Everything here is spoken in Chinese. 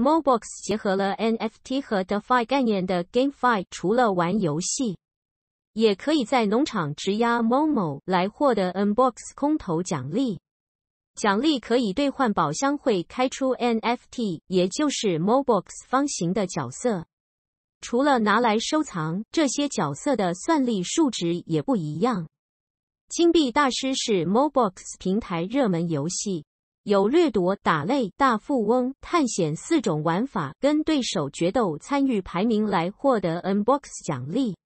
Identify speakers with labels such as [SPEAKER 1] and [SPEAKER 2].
[SPEAKER 1] Mobox 结合了 NFT 和 DeFi 概念的 GameFi，除了玩游戏，也可以在农场质押 Momo 来获得 Unbox 空投奖励。奖励可以兑换宝箱，会开出 NFT，也就是 Mobox 方形的角色。除了拿来收藏，这些角色的算力数值也不一样。金币大师是 Mobox 平台热门游戏。有掠夺、打擂、大富翁、探险四种玩法，跟对手决斗，参与排名来获得 N Box 奖励。